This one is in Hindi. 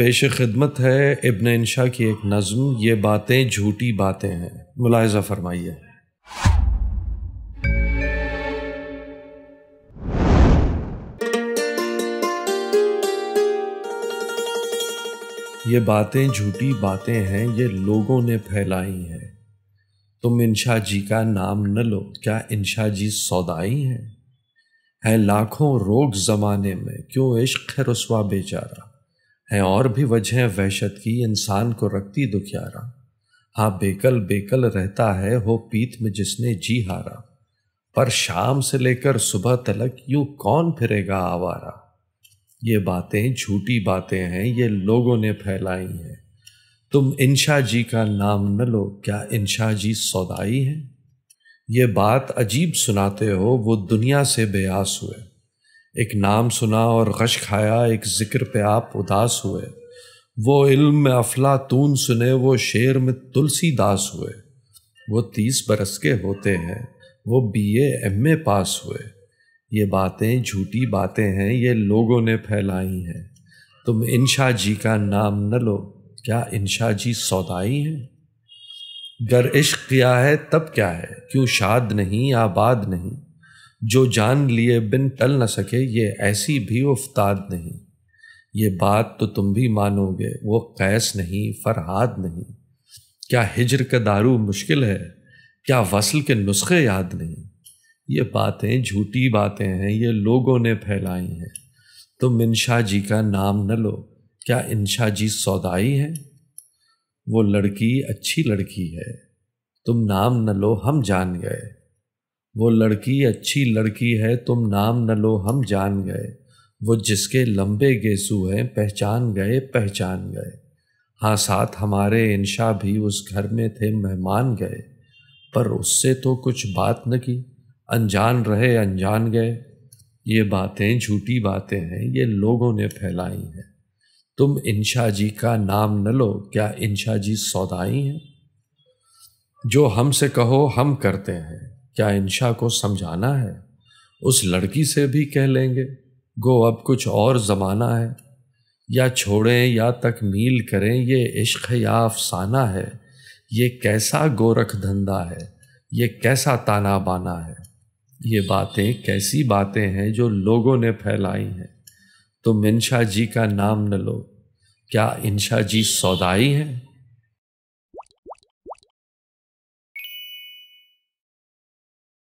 पेश खिदमत है इबन इंशा की एक नज़म ये बातें झूठी बातें हैं मुलायजा फरमाइए ये बातें झूठी बातें हैं ये लोगों ने फैलाई हैं तुम इंशा जी का नाम न लो क्या इंशा जी सौदाई हैं है लाखों रोग जमाने में क्यों इश्क है रसवा बेचारा है और भी वजह वहशत की इंसान को रखती दुखियारा हाँ बेकल बेकल रहता है हो पीत में जिसने जी हारा पर शाम से लेकर सुबह तलक यूं कौन फिरेगा आवारा ये बातें झूठी बातें हैं ये लोगों ने फैलाई हैं तुम इंशा जी का नाम न लो क्या इंशा जी सौदाई हैं ये बात अजीब सुनाते हो वो दुनिया से बेआस हुए एक नाम सुना और गश खाया एक ज़िक्र पे आप उदास हुए वो इल्म में अफलातून सुने वो शेर में तुलसी दास हुए वो तीस बरस के होते हैं वो बीए एमए पास हुए ये बातें झूठी बातें हैं ये लोगों ने फैलाई हैं तुम इंशा जी का नाम न लो क्या इंशा जी सौदाई हैं गर इश्क किया है तब क्या है क्यों शाद नहीं आबाद नहीं जो जान लिए बिन टल न सके ये ऐसी भी उफ्ताद नहीं ये बात तो तुम भी मानोगे वो कैस नहीं फरहाद नहीं क्या हिजर का दारू मुश्किल है क्या वसल के नुस्खे याद नहीं ये बातें झूठी बातें हैं ये लोगों ने फैलाई हैं तुम इंशा जी का नाम न लो क्या इंशा जी सौदाई हैं वो लड़की अच्छी लड़की है तुम नाम न लो हम जान गए वो लड़की अच्छी लड़की है तुम नाम न लो हम जान गए वो जिसके लंबे गेसू हैं पहचान गए पहचान गए हाँ साथ हमारे इंशा भी उस घर में थे मेहमान गए पर उससे तो कुछ बात न की अनजान रहे अनजान गए ये बातें झूठी बातें हैं ये लोगों ने फैलाई हैं तुम इंशा जी का नाम न लो क्या इंशा जी सौदाई हैं जो हमसे कहो हम करते हैं क्या इंशा को समझाना है उस लड़की से भी कह लेंगे गो अब कुछ और ज़माना है या छोड़ें या तकमील करें ये इश्क या अफसाना है ये कैसा गोरख धंधा है ये कैसा ताना बाना है ये बातें कैसी बातें हैं जो लोगों ने फैलाई हैं तुम इंशा जी का नाम न लो क्या इंशा जी सौदाई हैं